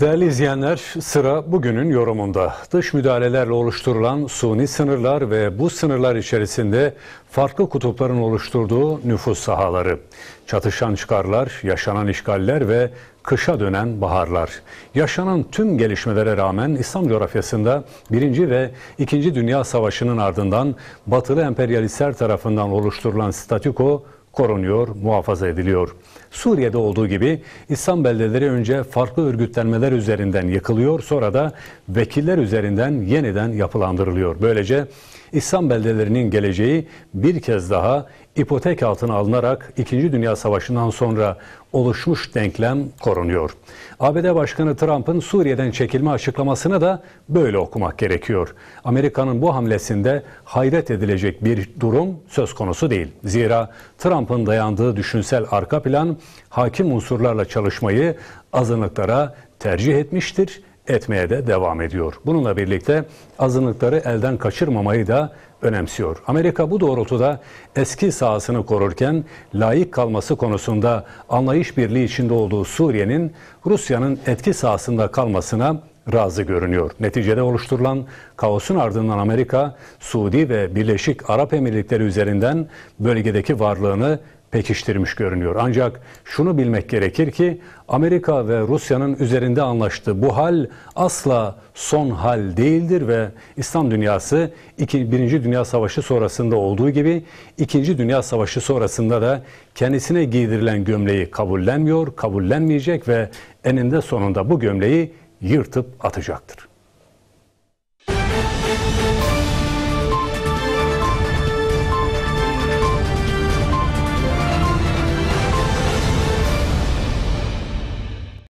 Değerli izleyenler sıra bugünün yorumunda. Dış müdahalelerle oluşturulan suni sınırlar ve bu sınırlar içerisinde farklı kutupların oluşturduğu nüfus sahaları. Çatışan çıkarlar, yaşanan işgaller ve kışa dönen baharlar. Yaşanan tüm gelişmelere rağmen İslam coğrafyasında 1. ve 2. Dünya Savaşı'nın ardından batılı emperyalistler tarafından oluşturulan statüko korunuyor, muhafaza ediliyor. Suriye'de olduğu gibi İslam beldeleri önce farklı örgütlenmeler üzerinden yıkılıyor, sonra da vekiller üzerinden yeniden yapılandırılıyor. Böylece İslam beldelerinin geleceği bir kez daha ipotek altına alınarak 2. Dünya Savaşı'ndan sonra oluşmuş denklem korunuyor. ABD Başkanı Trump'ın Suriye'den çekilme açıklamasını da böyle okumak gerekiyor. Amerika'nın bu hamlesinde hayret edilecek bir durum söz konusu değil. Zira Trump'ın dayandığı düşünsel arka plan hakim unsurlarla çalışmayı azınlıklara tercih etmiştir etmeye de devam ediyor. Bununla birlikte azınlıkları elden kaçırmamayı da önemsiyor. Amerika bu doğrultuda eski sahasını korurken layık kalması konusunda anlayış birliği içinde olduğu Suriye'nin Rusya'nın etki sahasında kalmasına razı görünüyor. Neticede oluşturulan kaosun ardından Amerika, Suudi ve Birleşik Arap Emirlikleri üzerinden bölgedeki varlığını pekiştirmiş görünüyor. Ancak şunu bilmek gerekir ki Amerika ve Rusya'nın üzerinde anlaştığı bu hal asla son hal değildir ve İslam dünyası 1. Dünya Savaşı sonrasında olduğu gibi 2. Dünya Savaşı sonrasında da kendisine giydirilen gömleği kabullenmiyor, kabullenmeyecek ve eninde sonunda bu gömleği yırtıp atacaktır.